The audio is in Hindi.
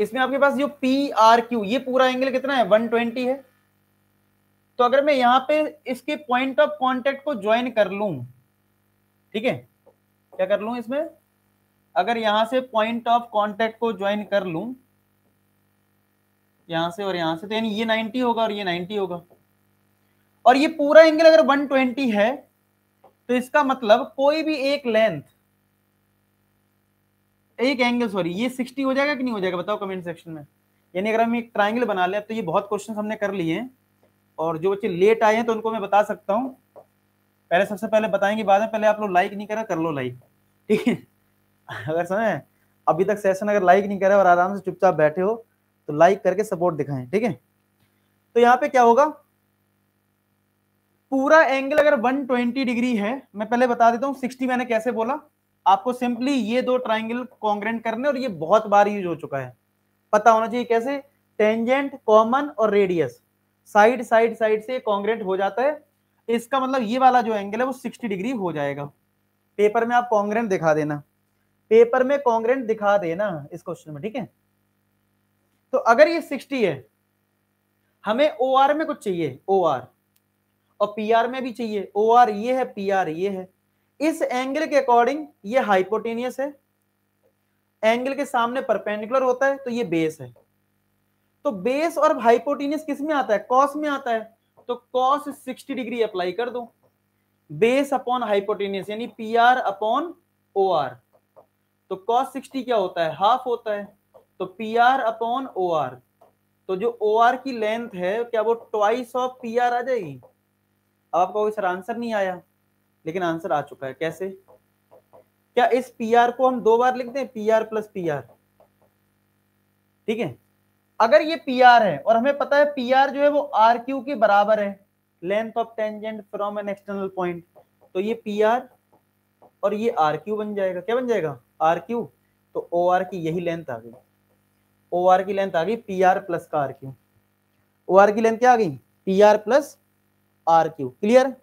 इसमें आपके पास जो पी आर क्यू ये पूरा एंगल कितना है 120 है तो अगर मैं यहां पे इसके पॉइंट ऑफ कांटेक्ट को ज्वाइन कर लू ठीक है क्या कर लू इसमें अगर यहां से पॉइंट ऑफ कांटेक्ट को ज्वाइन कर लू यहां से और यहां से तो यानी ये 90 होगा और ये 90 होगा और ये पूरा एंगल अगर 120 है तो इसका मतलब कोई भी एक लेंथ एक एंगल सॉरी ये सिक्सटी हो जाएगा कि नहीं हो जाएगा बताओ कमेंट सेक्शन में यानी अगर हम एक ट्राइंगल बना लें तो ये बहुत क्वेश्चन हमने कर लिए हैं और जो बच्चे लेट आए हैं तो उनको मैं बता सकता हूँ पहले सबसे पहले बताएंगे बाद में पहले आप लोग लाइक नहीं करा कर लो लाइक ठीक है अगर समय अभी तक सेशन अगर लाइक नहीं करा और आराम से चुपचाप बैठे हो तो लाइक करके सपोर्ट दिखाएं ठीक है तो यहाँ पे क्या होगा पूरा एंगल अगर 120 डिग्री है मैं पहले बता देता हूँ 60 मैंने कैसे बोला आपको सिंपली ये दो ट्राइंगल कॉन्ग्रेंट करने और ये बहुत बार यूज हो चुका है पता होना चाहिए कैसे टेंजेंट कॉमन और रेडियस साइड साइड साइड से कॉन्ग्रेंट हो जाता है इसका मतलब ये वाला जो एंगल है वो सिक्सटी डिग्री हो जाएगा पेपर में आप कॉन्ग्रेंट दिखा देना पेपर में कॉन्ग्रेंट दिखा देना इस क्वेश्चन में ठीक है तो अगर ये सिक्सटी है हमें ओ में कुछ चाहिए ओ और पी में भी चाहिए ओ ये है पी ये है इस एंगल के अकॉर्डिंग ये हाइपोटेनियस है एंगल के सामने परपेंडिकुलर होता है तो ये बेस है तो बेस और हाइपोटेनियस किस में आता है कॉस में आता है तो कॉस 60 डिग्री अप्लाई कर दो बेस अपॉन हाइपोटेनियस यानी P R upon O R तो कॉस 60 क्या होता है हाफ होता है तो P R upon O R तो जो ओ आर की लेंथ है क्या वो ट्वाइस ऑफ पी आर आ जाएगी अब आपको सर आंसर नहीं आया लेकिन आंसर आ चुका है कैसे क्या इस पी आर को हम दो बार लिख दें P R plus P R ठीक है अगर ये पी आर है और हमें पता है पी आर जो है वो आर क्यू के बराबर है length of tangent from an external point तो ये पी आर और ये आर क्यू बन जाएगा क्या बन जाएगा आर क्यू तो ओ आर की यही लेंथ आ गई ओ आर की लेंथ आ गई पी आर प्लस का आर क्यू ओ आर की लेंथ क्या आ गई P R plus R Q clear